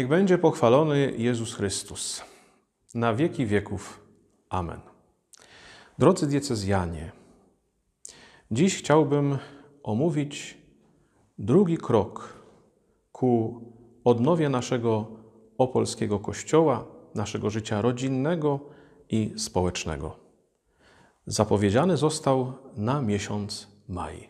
Niech będzie pochwalony Jezus Chrystus na wieki wieków. Amen. Drodzy diecezjanie, dziś chciałbym omówić drugi krok ku odnowie naszego opolskiego kościoła, naszego życia rodzinnego i społecznego. Zapowiedziany został na miesiąc maj.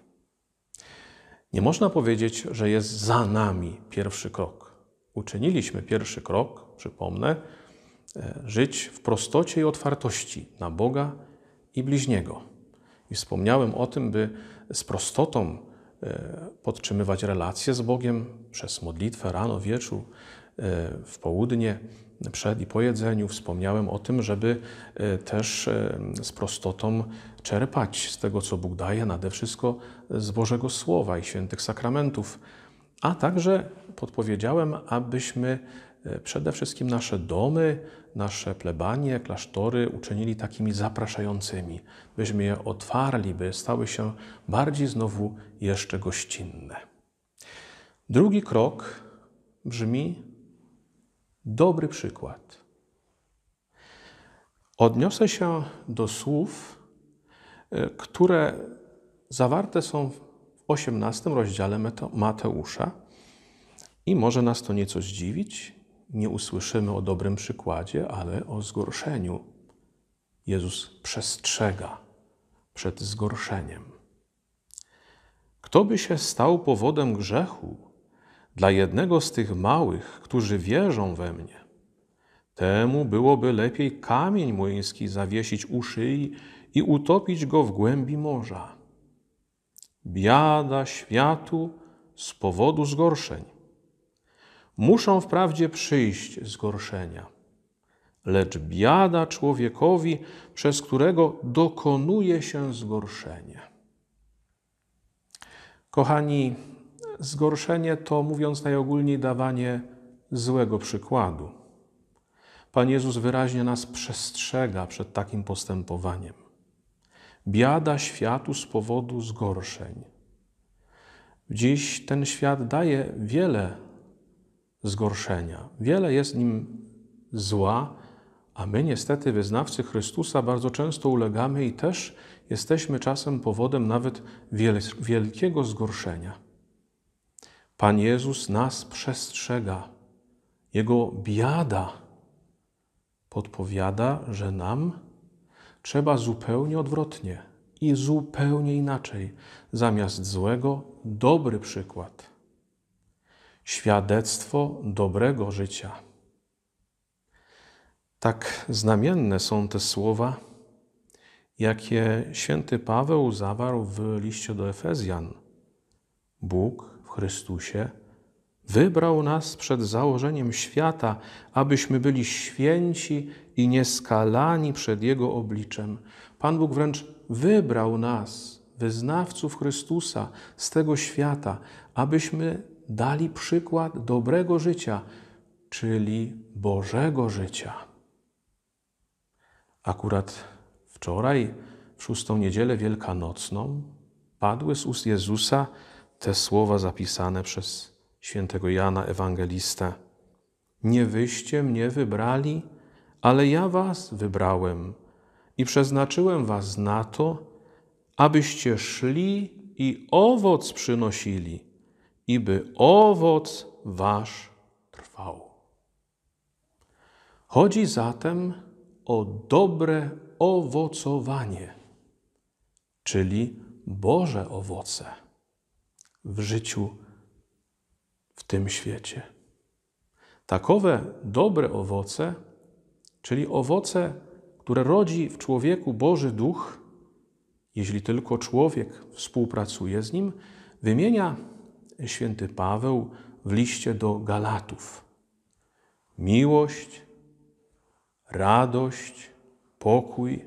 Nie można powiedzieć, że jest za nami pierwszy krok uczyniliśmy pierwszy krok, przypomnę, e, żyć w prostocie i otwartości na Boga i bliźniego. I wspomniałem o tym, by z prostotą e, podtrzymywać relacje z Bogiem przez modlitwę rano, wieczór, e, w południe, przed i po jedzeniu. Wspomniałem o tym, żeby też z prostotą czerpać z tego, co Bóg daje, nade wszystko z Bożego Słowa i świętych sakramentów a także podpowiedziałem, abyśmy e, przede wszystkim nasze domy, nasze plebanie, klasztory uczynili takimi zapraszającymi, byśmy je otwarli, by stały się bardziej znowu jeszcze gościnne. Drugi krok brzmi dobry przykład. Odniosę się do słów, e, które zawarte są w 18 rozdziale Mateusza. I może nas to nieco zdziwić. Nie usłyszymy o dobrym przykładzie, ale o zgorszeniu. Jezus przestrzega przed zgorszeniem. Kto by się stał powodem grzechu dla jednego z tych małych, którzy wierzą we mnie? Temu byłoby lepiej kamień młyński zawiesić u szyi i utopić go w głębi morza biada światu z powodu zgorszeń. Muszą wprawdzie przyjść zgorszenia, lecz biada człowiekowi, przez którego dokonuje się zgorszenie. Kochani, zgorszenie to, mówiąc najogólniej, dawanie złego przykładu. Pan Jezus wyraźnie nas przestrzega przed takim postępowaniem. Biada światu z powodu zgorszeń. Dziś ten świat daje wiele zgorszenia, wiele jest nim zła, a my niestety, wyznawcy Chrystusa, bardzo często ulegamy i też jesteśmy czasem powodem nawet wielkiego zgorszenia. Pan Jezus nas przestrzega. Jego biada podpowiada, że nam Trzeba zupełnie odwrotnie i zupełnie inaczej. Zamiast złego, dobry przykład. Świadectwo dobrego życia. Tak znamienne są te słowa, jakie święty Paweł zawarł w liście do Efezjan. Bóg w Chrystusie Wybrał nas przed założeniem świata, abyśmy byli święci i nieskalani przed Jego obliczem. Pan Bóg wręcz wybrał nas, wyznawców Chrystusa, z tego świata, abyśmy dali przykład dobrego życia, czyli Bożego życia. Akurat wczoraj, w szóstą niedzielę wielkanocną, padły z ust Jezusa te słowa zapisane przez świętego Jana Ewangelistę. Nie wyście mnie wybrali, ale ja was wybrałem i przeznaczyłem was na to, abyście szli i owoc przynosili, i by owoc wasz trwał. Chodzi zatem o dobre owocowanie, czyli Boże owoce w życiu tym świecie. Takowe dobre owoce, czyli owoce, które rodzi w człowieku Boży Duch, jeśli tylko człowiek współpracuje z nim, wymienia święty Paweł w liście do Galatów. Miłość, radość, pokój,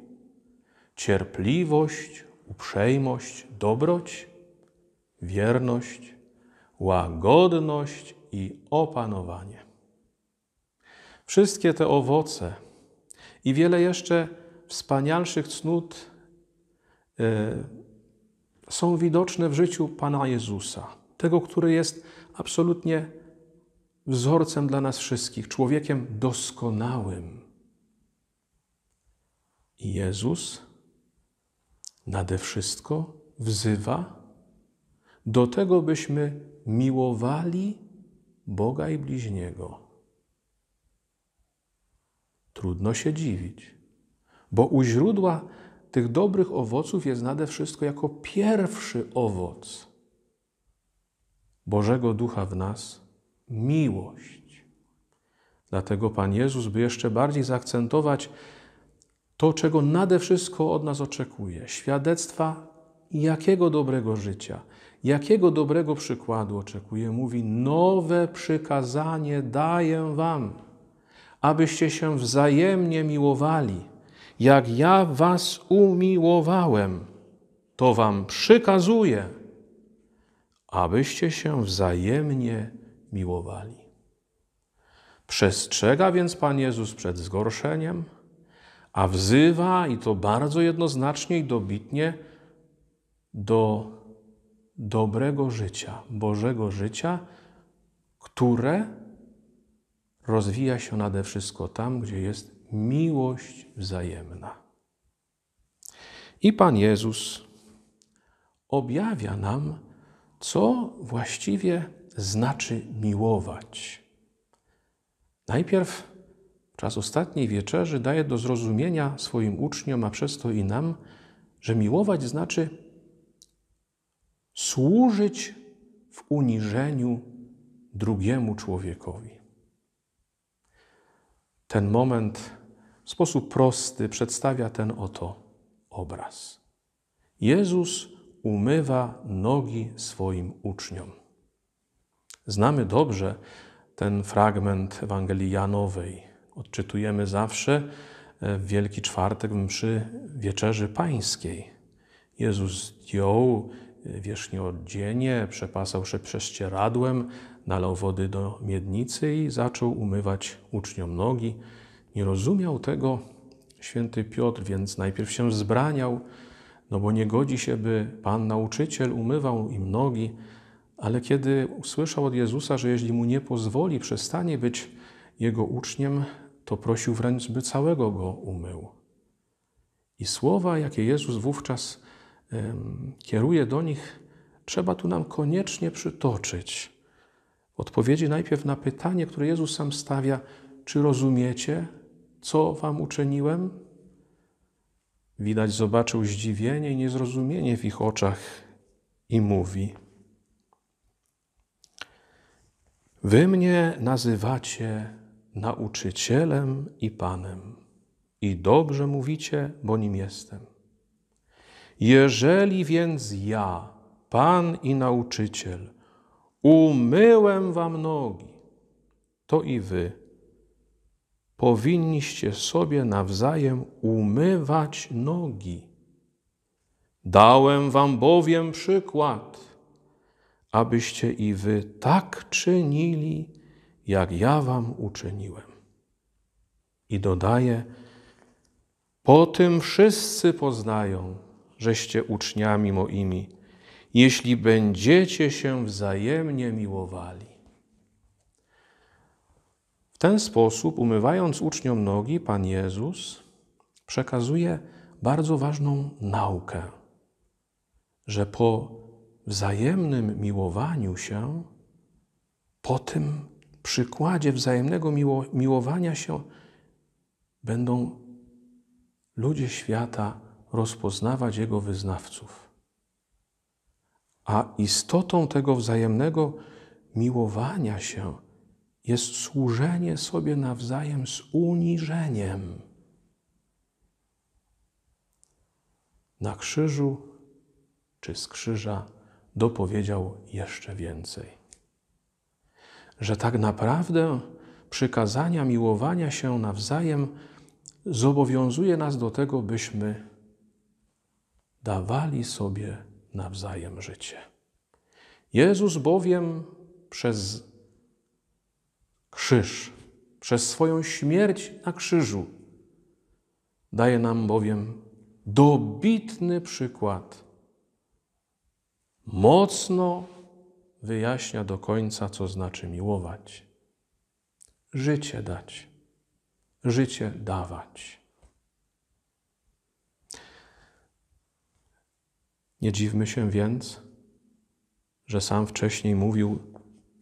cierpliwość, uprzejmość, dobroć, wierność, łagodność i opanowanie. Wszystkie te owoce i wiele jeszcze wspanialszych cnót y, są widoczne w życiu Pana Jezusa, tego, który jest absolutnie wzorcem dla nas wszystkich, człowiekiem doskonałym. I Jezus nade wszystko wzywa do tego, byśmy miłowali Boga i bliźniego. Trudno się dziwić, bo u źródła tych dobrych owoców jest nade wszystko jako pierwszy owoc Bożego Ducha w nas miłość. Dlatego Pan Jezus, by jeszcze bardziej zaakcentować to, czego nade wszystko od nas oczekuje świadectwa jakiego dobrego życia, jakiego dobrego przykładu oczekuje, mówi: Nowe przykazanie daję Wam, abyście się wzajemnie miłowali, jak ja Was umiłowałem. To Wam przykazuję, abyście się wzajemnie miłowali. Przestrzega więc Pan Jezus przed zgorszeniem, a wzywa, i to bardzo jednoznacznie i dobitnie, do dobrego życia, Bożego życia, które rozwija się nade wszystko tam, gdzie jest miłość wzajemna. I Pan Jezus objawia nam, co właściwie znaczy miłować. Najpierw czas ostatniej wieczerzy daje do zrozumienia swoim uczniom, a przez to i nam, że miłować znaczy służyć w uniżeniu drugiemu człowiekowi. Ten moment w sposób prosty przedstawia ten oto obraz. Jezus umywa nogi swoim uczniom. Znamy dobrze ten fragment Ewangelii Janowej. Odczytujemy zawsze e, w Wielki Czwartek przy Wieczerzy Pańskiej. Jezus zdjął wierzchnie odzienie, przepasał się prześcieradłem, nalał wody do miednicy i zaczął umywać uczniom nogi. Nie rozumiał tego święty Piotr, więc najpierw się zbraniał, no bo nie godzi się, by Pan nauczyciel umywał im nogi, ale kiedy usłyszał od Jezusa, że jeśli mu nie pozwoli, przestanie być jego uczniem, to prosił wręcz, by całego go umył. I słowa, jakie Jezus wówczas kieruje do nich, trzeba tu nam koniecznie przytoczyć odpowiedzi najpierw na pytanie, które Jezus sam stawia: Czy rozumiecie, co wam uczyniłem? Widać, zobaczył zdziwienie i niezrozumienie w ich oczach i mówi: Wy mnie nazywacie nauczycielem i panem, i dobrze mówicie, bo nim jestem. Jeżeli więc ja, Pan i nauczyciel, umyłem wam nogi, to i wy powinniście sobie nawzajem umywać nogi. Dałem wam bowiem przykład, abyście i wy tak czynili, jak ja wam uczyniłem. I dodaje, po tym wszyscy poznają, żeście uczniami moimi, jeśli będziecie się wzajemnie miłowali. W ten sposób, umywając uczniom nogi, Pan Jezus przekazuje bardzo ważną naukę, że po wzajemnym miłowaniu się, po tym przykładzie wzajemnego miło, miłowania się, będą ludzie świata rozpoznawać Jego wyznawców. A istotą tego wzajemnego miłowania się jest służenie sobie nawzajem z uniżeniem. Na krzyżu czy z krzyża dopowiedział jeszcze więcej. Że tak naprawdę przykazania miłowania się nawzajem zobowiązuje nas do tego, byśmy dawali sobie nawzajem życie. Jezus bowiem przez krzyż, przez swoją śmierć na krzyżu, daje nam bowiem dobitny przykład. Mocno wyjaśnia do końca, co znaczy miłować, życie dać, życie dawać. Nie dziwmy się więc, że sam wcześniej mówił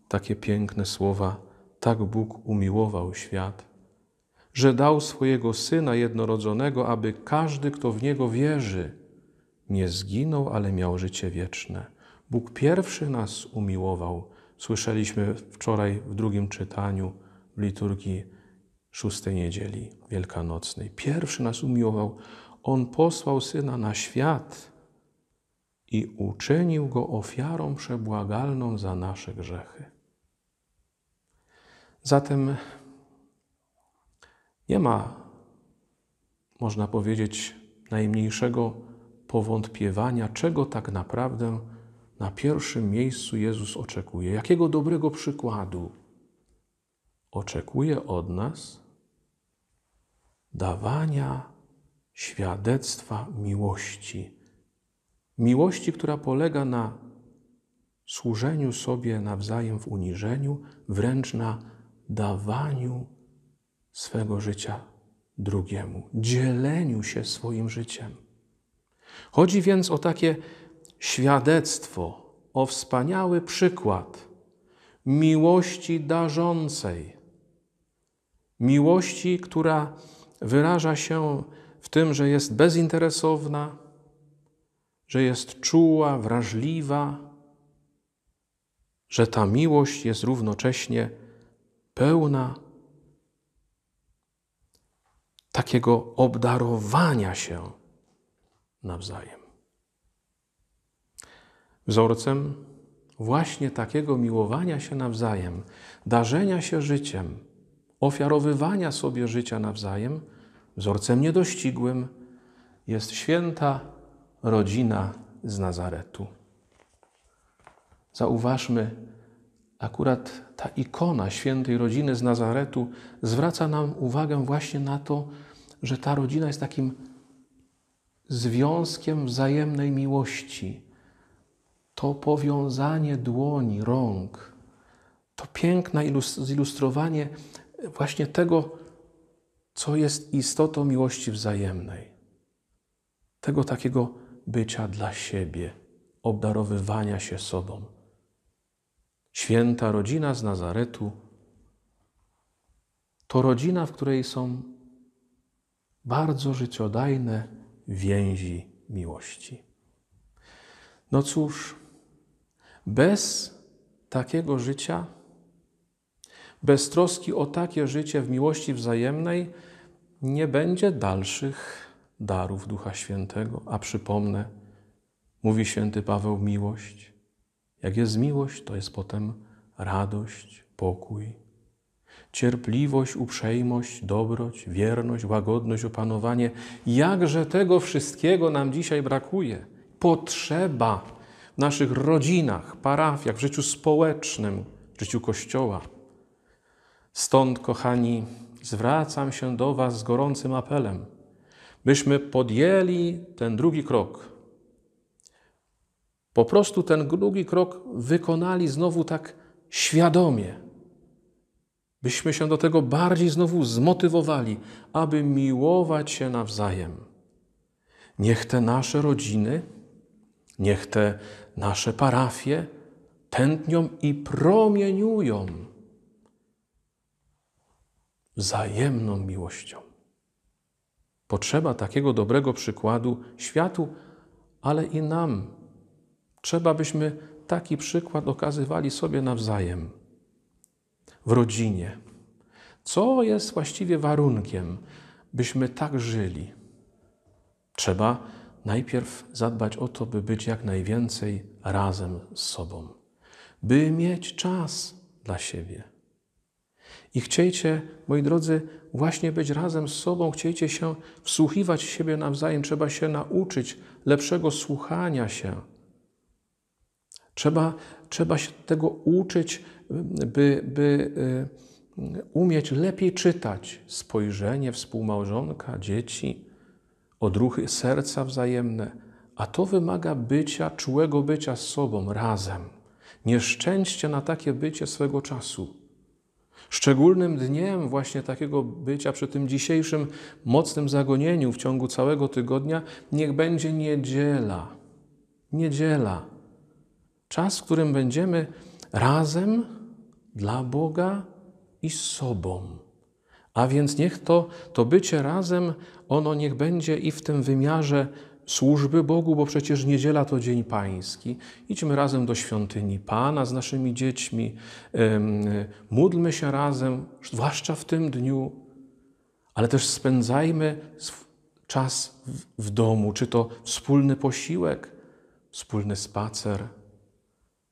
takie piękne słowa: Tak Bóg umiłował świat, że dał swojego syna jednorodzonego, aby każdy, kto w niego wierzy, nie zginął, ale miał życie wieczne. Bóg pierwszy nas umiłował. Słyszeliśmy wczoraj w drugim czytaniu w liturgii szóstej niedzieli wielkanocnej. Pierwszy nas umiłował. On posłał syna na świat i uczynił go ofiarą przebłagalną za nasze grzechy. Zatem nie ma, można powiedzieć, najmniejszego powątpiewania, czego tak naprawdę na pierwszym miejscu Jezus oczekuje, jakiego dobrego przykładu oczekuje od nas dawania świadectwa miłości miłości, która polega na służeniu sobie nawzajem w uniżeniu, wręcz na dawaniu swego życia drugiemu, dzieleniu się swoim życiem. Chodzi więc o takie świadectwo, o wspaniały przykład miłości darzącej, miłości, która wyraża się w tym, że jest bezinteresowna, że jest czuła, wrażliwa, że ta miłość jest równocześnie pełna takiego obdarowania się nawzajem. Wzorcem właśnie takiego miłowania się nawzajem, darzenia się życiem, ofiarowywania sobie życia nawzajem, wzorcem niedościgłym jest święta rodzina z Nazaretu. Zauważmy, akurat ta ikona świętej rodziny z Nazaretu zwraca nam uwagę właśnie na to, że ta rodzina jest takim związkiem wzajemnej miłości. To powiązanie dłoni, rąk, to piękne zilustrowanie właśnie tego, co jest istotą miłości wzajemnej. Tego takiego bycia dla siebie, obdarowywania się sobą. Święta rodzina z Nazaretu to rodzina, w której są bardzo życiodajne więzi miłości. No cóż, bez takiego życia, bez troski o takie życie w miłości wzajemnej, nie będzie dalszych darów Ducha Świętego, a przypomnę, mówi święty Paweł, miłość. Jak jest miłość, to jest potem radość, pokój, cierpliwość, uprzejmość, dobroć, wierność, łagodność, opanowanie. Jakże tego wszystkiego nam dzisiaj brakuje. Potrzeba w naszych rodzinach, parafiach, w życiu społecznym, w życiu Kościoła. Stąd, kochani, zwracam się do Was z gorącym apelem byśmy podjęli ten drugi krok. Po prostu ten drugi krok wykonali znowu tak świadomie, byśmy się do tego bardziej znowu zmotywowali, aby miłować się nawzajem. Niech te nasze rodziny, niech te nasze parafie tętnią i promieniują wzajemną miłością. Potrzeba takiego dobrego przykładu światu, ale i nam. Trzeba, byśmy taki przykład okazywali sobie nawzajem. W rodzinie. Co jest właściwie warunkiem, byśmy tak żyli? Trzeba najpierw zadbać o to, by być jak najwięcej razem z sobą, by mieć czas dla siebie, i chciejcie, moi drodzy, właśnie być razem z sobą, chciejcie się wsłuchiwać w siebie nawzajem, trzeba się nauczyć lepszego słuchania się. Trzeba, trzeba się tego uczyć, by, by y, umieć lepiej czytać spojrzenie współmałżonka, dzieci, odruchy serca wzajemne. A to wymaga bycia, czułego bycia z sobą, razem. Nieszczęście na takie bycie swego czasu szczególnym dniem właśnie takiego bycia przy tym dzisiejszym mocnym zagonieniu w ciągu całego tygodnia, niech będzie niedziela. Niedziela. Czas, w którym będziemy razem dla Boga i z sobą. A więc niech to, to bycie razem, ono niech będzie i w tym wymiarze służby Bogu, bo przecież niedziela to dzień pański. Idźmy razem do świątyni Pana z naszymi dziećmi, módlmy się razem, zwłaszcza w tym dniu, ale też spędzajmy czas w domu, czy to wspólny posiłek, wspólny spacer,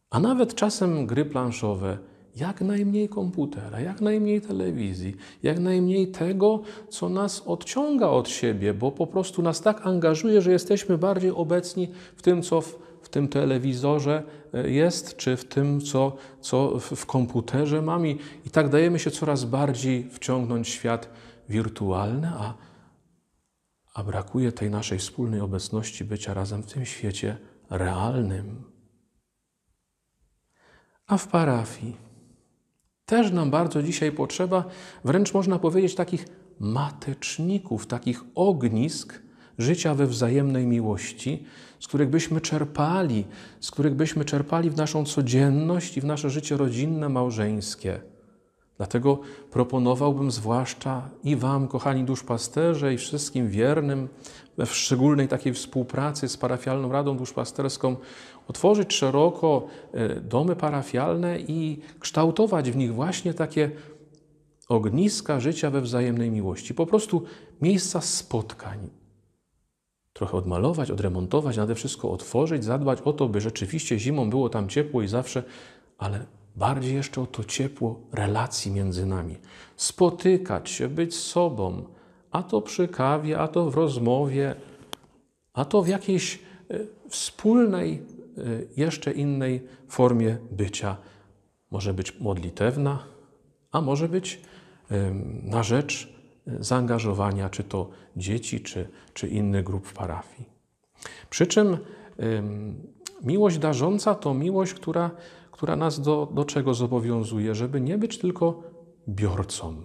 a nawet czasem gry planszowe jak najmniej komputera, jak najmniej telewizji, jak najmniej tego, co nas odciąga od siebie, bo po prostu nas tak angażuje, że jesteśmy bardziej obecni w tym, co w, w tym telewizorze e, jest, czy w tym, co, co w, w komputerze mam, i, i tak dajemy się coraz bardziej wciągnąć w świat wirtualny, a, a brakuje tej naszej wspólnej obecności bycia razem w tym świecie realnym. A w parafii też nam bardzo dzisiaj potrzeba, wręcz można powiedzieć, takich mateczników, takich ognisk życia we wzajemnej miłości, z których byśmy czerpali, z których byśmy czerpali w naszą codzienność i w nasze życie rodzinne, małżeńskie. Dlatego proponowałbym zwłaszcza i Wam, kochani duszpasterze, i wszystkim wiernym, w szczególnej takiej współpracy z parafialną radą duszpasterską, otworzyć szeroko e, domy parafialne i kształtować w nich właśnie takie ogniska życia we wzajemnej miłości. Po prostu miejsca spotkań. Trochę odmalować, odremontować, nade wszystko otworzyć, zadbać o to, by rzeczywiście zimą było tam ciepło i zawsze, ale bardziej jeszcze o to ciepło relacji między nami. Spotykać się, być sobą, a to przy kawie, a to w rozmowie, a to w jakiejś e, wspólnej, e, jeszcze innej formie bycia. Może być modlitewna, a może być na rzecz e, zaangażowania czy to dzieci, czy, czy innych grup w parafii. Przy czym miłość darząca to miłość, która która nas do, do czego zobowiązuje, żeby nie być tylko biorcą.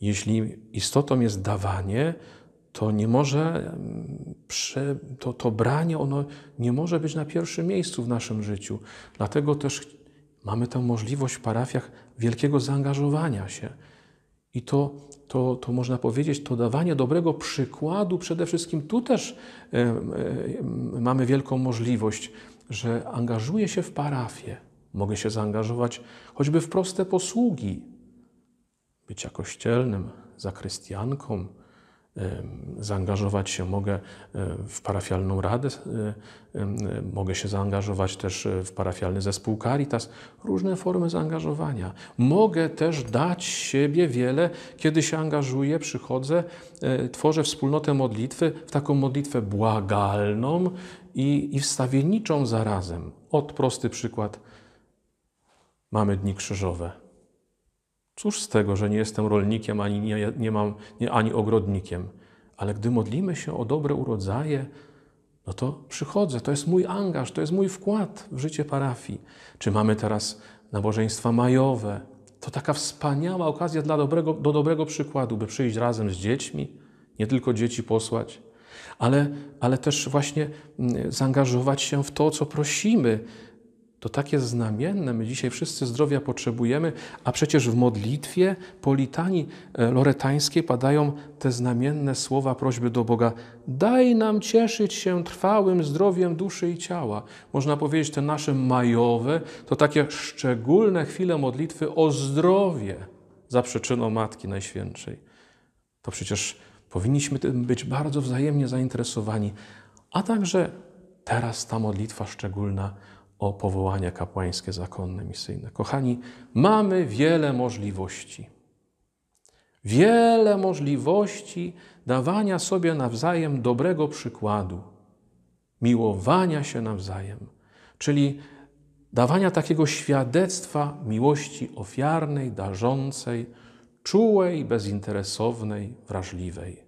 Jeśli istotą jest dawanie, to nie może, mm, to, to branie, ono nie może być na pierwszym miejscu w naszym życiu. Dlatego też mamy tę możliwość w parafiach wielkiego zaangażowania się. I to, to, to można powiedzieć, to dawanie dobrego przykładu, przede wszystkim tu też y, y, mamy wielką możliwość że angażuję się w parafię, mogę się zaangażować choćby w proste posługi, bycia kościelnym, zakrystianką, Zaangażować się mogę e, w parafialną radę, e, mogę się zaangażować też e, w parafialny zespół Caritas, różne formy zaangażowania. Mogę też dać siebie wiele, kiedy się angażuję, przychodzę, tworzę wspólnotę modlitwy, w taką modlitwę błagalną i, i wstawienniczą zarazem. Od prosty przykład mamy dni krzyżowe Cóż z tego, że nie jestem rolnikiem ani nie, nie mam, nie, ani ogrodnikiem, ale gdy modlimy się o dobre urodzaje, no to przychodzę, to jest mój angaż, to jest mój wkład w życie parafii. Czy mamy teraz nabożeństwa majowe? To taka wspaniała okazja dla dobrego, do dobrego przykładu, by przyjść razem z dziećmi, nie tylko dzieci posłać, ale, ale też właśnie mm, zaangażować się w to, co prosimy, to takie znamienne. My dzisiaj wszyscy zdrowia potrzebujemy, a przecież w modlitwie politani e, loretańskiej padają te znamienne słowa prośby do Boga: Daj nam cieszyć się trwałym zdrowiem duszy i ciała. Można powiedzieć, te nasze majowe to takie szczególne chwile modlitwy o zdrowie za przyczyną Matki Najświętszej. To przecież powinniśmy tym być bardzo wzajemnie zainteresowani, a także teraz ta modlitwa szczególna o powołania kapłańskie, zakonne, misyjne. Kochani, mamy wiele możliwości. Wiele możliwości dawania sobie nawzajem dobrego przykładu, miłowania się nawzajem, czyli dawania takiego świadectwa miłości ofiarnej, darzącej, czułej, bezinteresownej, wrażliwej.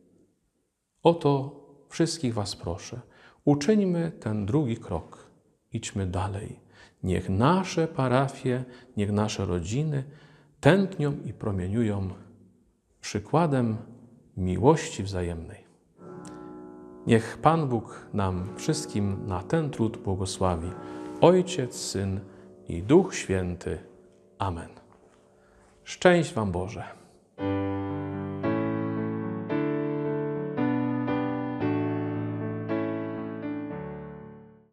O to wszystkich Was proszę. Uczyńmy ten drugi krok idźmy dalej. Niech nasze parafie, niech nasze rodziny tętnią i promieniują przykładem miłości wzajemnej. Niech Pan Bóg nam wszystkim na ten trud błogosławi. Ojciec, Syn i Duch Święty. Amen. Szczęść Wam Boże.